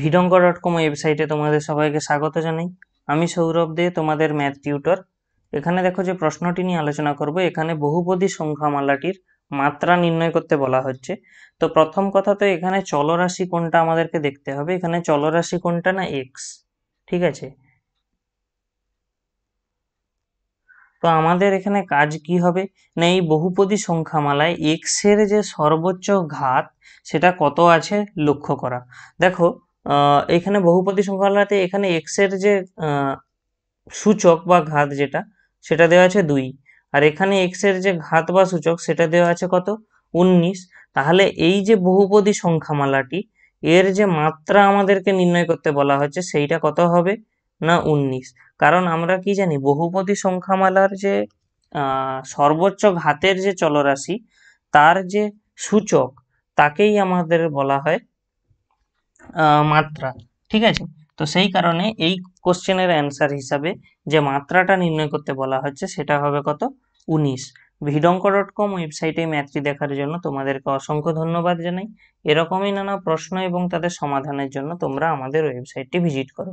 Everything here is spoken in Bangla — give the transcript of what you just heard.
ভিডঙ্গ ডট কম ওয়েবসাইটে তোমাদের সবাইকে স্বাগত জানাই আমি সৌরভ দে তোমাদের ম্যাথ টিউটর এখানে দেখো যে প্রশ্নটি নিয়ে আলোচনা করব এখানে বহুপদী সংখ্যামালাটির মাত্রা নির্ণয় করতে বলা হচ্ছে তো প্রথম কথা তো এখানে চলরাশি কোনটা আমাদেরকে দেখতে হবে এখানে চলরাশি কোনটা না এক্স ঠিক আছে তো আমাদের এখানে কাজ কি হবে না এই বহুপদী সংখ্যামালায় এক্সের যে সর্বোচ্চ ঘাত সেটা কত আছে লক্ষ্য করা দেখো এখানে বহুপদী সংখ্যালাতে এখানে এক্সের যে সূচক বা ঘাত যেটা সেটা দেওয়া আছে দুই আর এখানে এক্সের যে ঘাত বা সূচক সেটা দেওয়া আছে কত উনিশ তাহলে এই যে বহুপদী সংখ্যামালাটি এর যে মাত্রা আমাদেরকে নির্ণয় করতে বলা হয়েছে সেইটা কত হবে না উনিশ কারণ আমরা কি জানি বহুপদী সংখ্যামালার যে সর্বোচ্চ ঘাতের যে চলরাশি তার যে সূচক তাকেই আমাদের বলা হয় মাত্রা ঠিক আছে তো সেই কারণে এই কোশ্চেনের অ্যান্সার হিসাবে যে মাত্রাটা নির্ণয় করতে বলা হচ্ছে সেটা হবে কত উনিশ ভিডঙ্ক ডট কম ওয়েবসাইটে ম্যাথটি দেখার জন্য তোমাদেরকে অসংখ্য ধন্যবাদ জানাই এরকমই নানা প্রশ্ন এবং তাদের সমাধানের জন্য তোমরা আমাদের ওয়েবসাইটটি ভিজিট করো